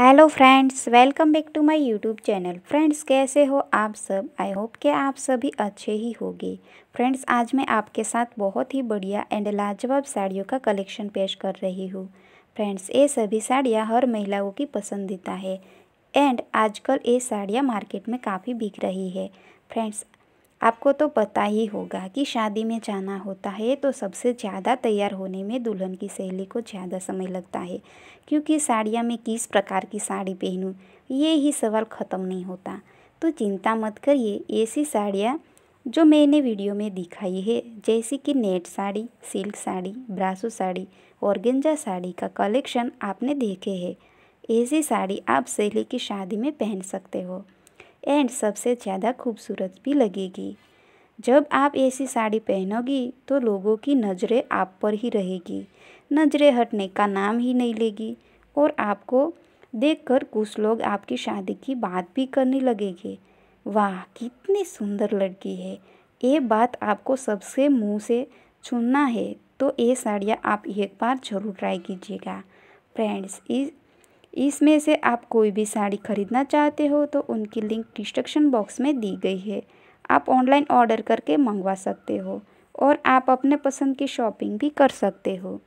hello friends welcome back to my YouTube channel friends कैसे हो आप सब आई होप कि आप सभी अच्छे ही होंगे फ्रेंड्स आज मैं आपके साथ बहुत ही बढ़िया एंड लाजवाब साड़ियों का कलेक्शन पेश कर रही हूँ फ्रेंड्स ये सभी साड़ियाँ हर महिलाओं की पसंदीदा है एंड आजकल ये साड़ियाँ मार्केट में काफ़ी बिक रही है फ्रेंड्स आपको तो पता ही होगा कि शादी में जाना होता है तो सबसे ज़्यादा तैयार होने में दुल्हन की सहेली को ज़्यादा समय लगता है क्योंकि साड़ियाँ में किस प्रकार की साड़ी पहनूँ ये ही सवाल ख़त्म नहीं होता तो चिंता मत करिए ऐसी साड़ियाँ जो मैंने वीडियो में दिखाई है जैसे कि net sari silk sari brasso sari और साड़ी का कलेक्शन आपने देखे है ऐसी साड़ी आप सहेली की शादी में पहन सकते हो एंड सबसे ज़्यादा खूबसूरत भी लगेगी जब आप ऐसी साड़ी पहनोगी तो लोगों की नज़रें आप पर ही रहेगी नज़रें हटने का नाम ही नहीं लेगी और आपको देखकर कुछ लोग आपकी शादी की बात भी करने लगेंगे वाह कितनी सुंदर लड़की है ये बात आपको सबसे मुंह से चुनना है तो ये साड़ियाँ आप एक बार ज़रूर ट्राई कीजिएगा फ्रेंड्स इस इसमें से आप कोई भी साड़ी खरीदना चाहते हो तो उनकी लिंक डिस्क्रिप्शन बॉक्स में दी गई है आप ऑनलाइन ऑर्डर करके मंगवा सकते हो और आप अपने पसंद की शॉपिंग भी कर सकते हो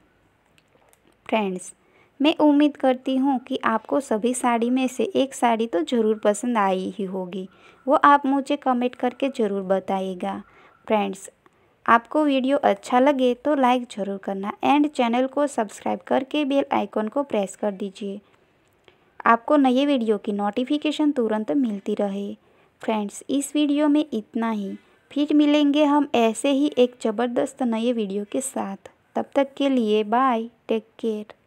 फ्रेंड्स मैं उम्मीद करती हूँ कि आपको सभी साड़ी में से एक साड़ी तो ज़रूर पसंद आई ही होगी वो आप मुझे कमेंट करके ज़रूर बताइएगा फ्रेंड्स आपको वीडियो अच्छा लगे तो लाइक ज़रूर करना एंड चैनल को सब्सक्राइब करके बेल आइकॉन को प्रेस कर दीजिए आपको नए वीडियो की नोटिफिकेशन तुरंत मिलती रहे फ्रेंड्स इस वीडियो में इतना ही फिर मिलेंगे हम ऐसे ही एक ज़बरदस्त नए वीडियो के साथ तब तक के लिए बाय टेक केयर